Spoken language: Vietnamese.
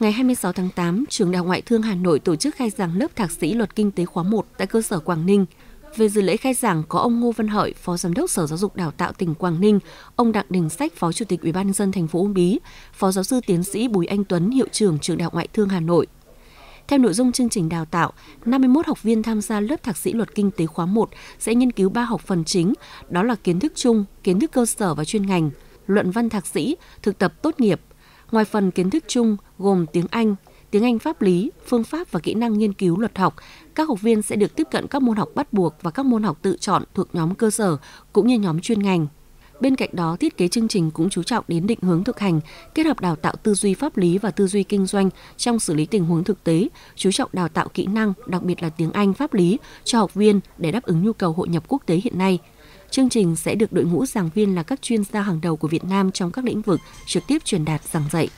Ngày 26 tháng 8, Trường Đại học Ngoại thương Hà Nội tổ chức khai giảng lớp thạc sĩ luật kinh tế khóa 1 tại cơ sở Quảng Ninh. Về dự lễ khai giảng có ông Ngô Văn Hợi, Phó Giám đốc Sở Giáo dục Đào tạo tỉnh Quảng Ninh, ông Đặng Đình Sách, Phó Chủ tịch Ủy ban nhân dân thành phố Uông Bí, Phó Giáo sư Tiến sĩ Bùi Anh Tuấn, Hiệu trưởng Trường Đại học Ngoại thương Hà Nội. Theo nội dung chương trình đào tạo, 51 học viên tham gia lớp thạc sĩ luật kinh tế khóa 1 sẽ nghiên cứu 3 học phần chính, đó là kiến thức chung, kiến thức cơ sở và chuyên ngành, luận văn thạc sĩ, thực tập tốt nghiệp Ngoài phần kiến thức chung gồm tiếng Anh, tiếng Anh pháp lý, phương pháp và kỹ năng nghiên cứu luật học, các học viên sẽ được tiếp cận các môn học bắt buộc và các môn học tự chọn thuộc nhóm cơ sở cũng như nhóm chuyên ngành. Bên cạnh đó, thiết kế chương trình cũng chú trọng đến định hướng thực hành, kết hợp đào tạo tư duy pháp lý và tư duy kinh doanh trong xử lý tình huống thực tế, chú trọng đào tạo kỹ năng, đặc biệt là tiếng Anh pháp lý cho học viên để đáp ứng nhu cầu hội nhập quốc tế hiện nay. Chương trình sẽ được đội ngũ giảng viên là các chuyên gia hàng đầu của Việt Nam trong các lĩnh vực trực tiếp truyền đạt giảng dạy.